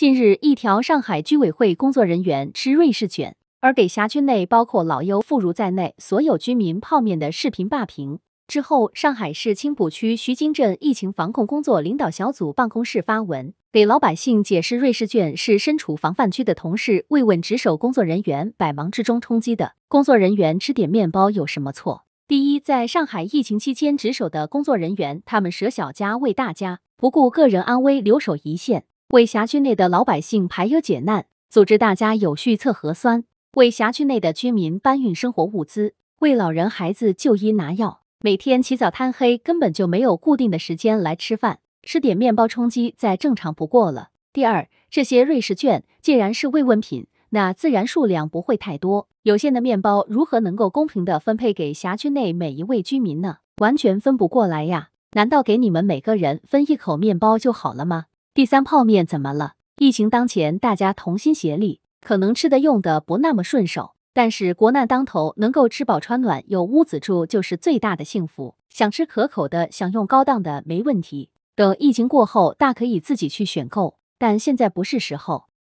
近日，一条上海居委会工作人员吃瑞士卷，而给辖区内包括老幼妇孺在内所有居民泡面的视频霸屏之后，上海市青浦区徐泾镇疫情防控工作领导小组办公室发文，给老百姓解释瑞士卷是身处防范区的同事慰问值守工作人员百忙之中冲击的。工作人员吃点面包有什么错？第一，在上海疫情期间值守的工作人员，他们舍小家为大家，不顾个人安危，留守一线。为辖区内的老百姓排忧解难，组织大家有序测核酸，为辖区内的居民搬运生活物资，为老人孩子就医拿药，每天起早贪黑，根本就没有固定的时间来吃饭，吃点面包充饥再正常不过了。第二，这些瑞士卷既然是慰问品，那自然数量不会太多，有限的面包如何能够公平的分配给辖区内每一位居民呢？完全分不过来呀！难道给你们每个人分一口面包就好了吗？第三泡面怎么了？疫情当前，大家同心协力，可能吃的用的不那么顺手，但是国难当头，能够吃饱穿暖、有屋子住就是最大的幸福。想吃可口的，想用高档的，没问题。等疫情过后，大可以自己去选购，但现在不是时候。